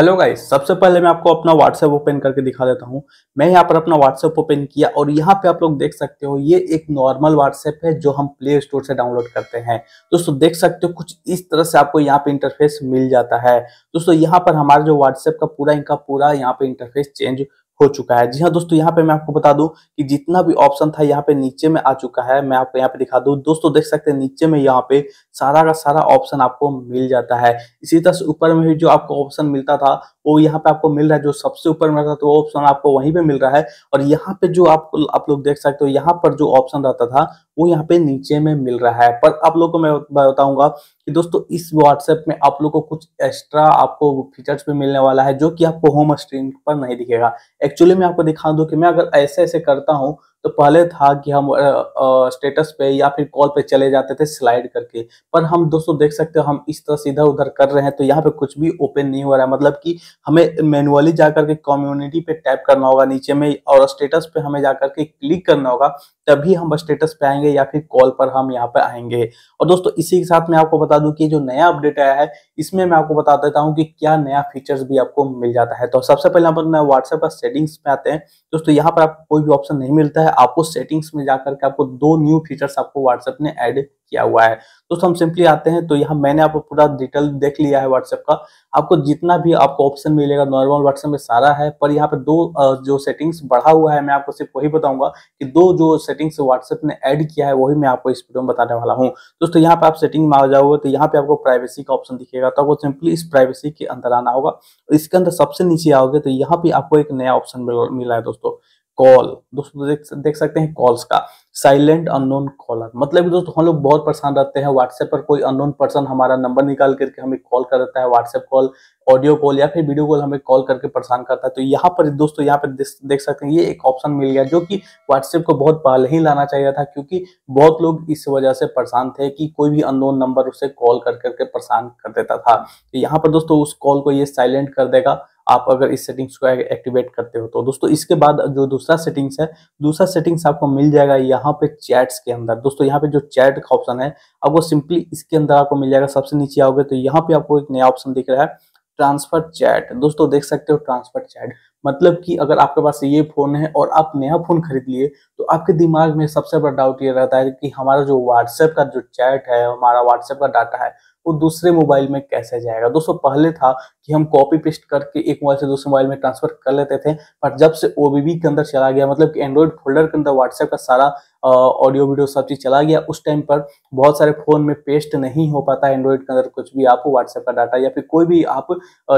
hello guys सबसे पहले मैं आपको अपना व्हाट्सएप ओपन करके दिखा देता हूँ मैं यहाँ पर अपना व्हाट्सएप ओपन किया और यहाँ पे आप लोग देख सकते हो ये एक नॉर्मल व्हाट्सएप है जो हम प्ले स्टोर से डाउनलोड करते हैं दोस्तों देख सकते हो कुछ इस तरह से आपको यहाँ पे इंटरफेस मिल जाता है दोस्तों यहाँ पर हमारा जो व्हाट्सएप का पूरा इनका पूरा यहाँ पे इंटरफेस चेंज हो चुका है जी हाँ दोस्तों यहाँ पे मैं आपको बता दूं कि जितना भी ऑप्शन था यहाँ पे नीचे में आ चुका है मैं आपको यहाँ पे दिखा दूं दोस्तों देख सकते हैं नीचे में यहाँ पे सारा का सारा ऑप्शन आपको मिल जाता है इसी तरह से ऊपर में भी जो आपको ऑप्शन मिलता था वो यहाँ पे आपको मिल रहा है जो सबसे ऊपर में रहता था वो ऑप्शन आपको वहीं पे मिल रहा है और यहाँ पे जो आप, आप लोग देख सकते हो यहाँ पर जो ऑप्शन रहता था वो यहाँ पे नीचे में मिल रहा है पर आप लोग को मैं बताऊंगा कि दोस्तों इस व्हाट्सएप में आप लोग को कुछ एक्स्ट्रा आपको फीचर्स भी मिलने वाला है जो कि आपको होम स्क्रीन पर नहीं दिखेगा एक्चुअली मैं आपको दिखा दूं कि मैं अगर ऐसे ऐसे करता हूं तो पहले था कि हम स्टेटस पे या फिर कॉल पे चले जाते थे स्लाइड करके पर हम दोस्तों देख सकते हो हम इस तरह सीधा उधर कर रहे हैं तो यहाँ पे कुछ भी ओपन नहीं हो रहा है मतलब कि हमें मैनुअली जा करके कम्युनिटी पे टाइप करना होगा नीचे में और स्टेटस पे हमें जा करके क्लिक करना होगा तभी हम स्टेटस पे आएंगे या फिर कॉल पर हम यहाँ पे आएंगे और दोस्तों इसी के साथ मैं आपको बता दूँ कि जो नया अपडेट आया है इसमें मैं आपको बता देता हूँ कि क्या नया फीचर्स भी आपको मिल जाता है तो सबसे पहले हम अपना व्हाट्सएप का सेटिंग्स में आते हैं दोस्तों यहाँ पर आपको कोई भी ऑप्शन नहीं मिलता है है आपको सेटिंग्स में जाकर के आपको दो न्यू फीचर्स आपको व्हाट्सएप ने ऐड किया हुआ है दोस्तों हम सिंपली आते हैं तो यहाँ मैंने आपको पूरा डिटेल देख लिया है व्हाट्सएप का आपको जितना भी आपको ऑप्शन मिलेगा नॉर्मल व्हाट्सएप में सारा है पर यहाँ पे दो जो सेटिंग्स बढ़ा हुआ है मैं आपको सिर्फ वही बताऊंगा कि दो जो सेटिंग्स व्हाट्सएप ने ऐड किया है वही मैं आपको इस वीडियो में बताने वाला हूँ दोस्तों यहाँ पे आप सेटिंग में आ जाओगे तो यहाँ पे आपको प्राइवेसी का ऑप्शन दिखेगा तो आपको सिंपली इस प्राइवेसी के अंदर आना होगा इसके अंदर सबसे नीचे आओगे तो यहाँ पे आपको एक नया ऑप्शन मिला है दोस्तों कॉल दोस्तों तो देख देख सकते हैं कॉल्स का साइलेंट अननोन कॉलर मतलब कि दोस्तों हम लोग बहुत परेशान रहते हैं व्हाट्सएप पर कोई अननोन पर्सन हमारा नंबर निकाल करके हमें कॉल कर देता है व्हाट्सएप कॉल ऑडियो कॉल या फिर वीडियो कॉल हमें कॉल करके परेशान करता है तो यहाँ पर दोस्तों यहाँ पर देख सकते हैं ये एक ऑप्शन मिल गया जो कि व्हाट्सएप को बहुत पहले ही लाना चाहिए था क्योंकि बहुत लोग इस वजह से परेशान थे कि कोई भी अननोन नंबर उसे कॉल कर करके परेशान कर देता था तो यहाँ पर दोस्तों उस कॉल को ये साइलेंट कर देगा आप अगर इस सेटिंग्स को एक्टिवेट करते हो तो दोस्तों इसके बाद जो दूसरा सेटिंग्स है दूसरा सेटिंग्स आपको मिल जाएगा यहाँ पे चैट्स के अंदर दोस्तों यहाँ पे जो चैट का ऑप्शन है आपको सिंपली इसके अंदर आपको मिल जाएगा सबसे नीचे आओगे तो यहाँ पे आपको एक नया ऑप्शन दिख रहा है ट्रांसफर चैट दोस्तों देख सकते हो ट्रांसफर चैट मतलब कि अगर आपके पास ये फोन है और आप नया फोन खरीद लिए तो आपके दिमाग में सबसे बड़ा डाउट ये रहता है कि हमारा जो व्हाट्सएप का जो चैट है हमारा व्हाट्सएप का डाटा है वो दूसरे मोबाइल में कैसे जाएगा दोस्तों पहले था कि हम कॉपी पेस्ट करके एक मोबाइल से दूसरे मोबाइल में ट्रांसफर कर लेते थे पर जब से ओबीबी के अंदर चला गया मतलब कि एंड्रॉइड फोल्डर के अंदर व्हाट्सएप का सारा ऑडियो वीडियो सब चीज़ चला गया उस टाइम पर बहुत सारे फ़ोन में पेस्ट नहीं हो पाता है एंड्रॉयड के अंदर कुछ भी आप व्हाट्सएप का डाटा या फिर कोई भी आप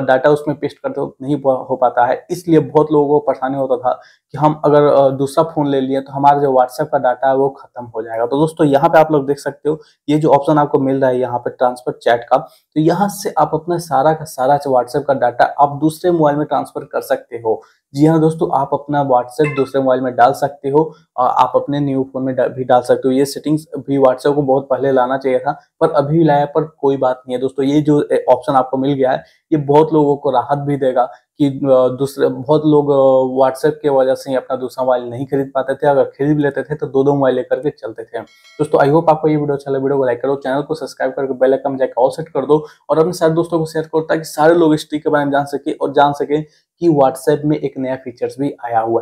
डाटा उसमें पेस्ट करते दो नहीं हो पाता है इसलिए बहुत लोगों को परेशानी होता था कि हम अगर दूसरा फ़ोन ले लिए तो हमारा जो व्हाट्सएप का डाटा है वो ख़त्म हो जाएगा तो दोस्तों यहाँ पे आप लोग देख सकते हो ये जो ऑप्शन आपको मिल रहा है यहाँ पे ट्रांसफ़र चैट का तो यहाँ से आप अपना सारा का सारा व्हाट्सएप का डाटा आप दूसरे मोबाइल में ट्रांसफ़र कर सकते हो जी हाँ दोस्तों आप अपना व्हाट्सएप दूसरे मोबाइल में डाल सकते हो और आप अपने न्यू फोन में भी डाल सकते हो ये सेटिंग्स भी व्हाट्सएप को बहुत पहले लाना चाहिए था पर अभी लाया पर कोई बात नहीं है दोस्तों ये जो ऑप्शन आपको मिल गया है ये बहुत लोगों को राहत भी देगा कि दूसरे बहुत लोग व्हाट्सएप के वजह से अपना दूसरा मोबाइल नहीं खरीद पाते थे अगर खरीद लेते थे तो दो दो मोबाइल लेकर के चलते थे दोस्तों आई होप आपको ये वीडियो अच्छा लगा वीडियो को लाइक करो चैनल को सब्सक्राइब करके बेल आइकन जाकर ऑल सेट कर दो और अपने सारे दोस्तों को शेयर करो ताकि सारे लोग इस ट्रिक के बारे में जान सके और जान सके कि व्हाट्सएप में एक नया फीचर्स भी आया हुआ है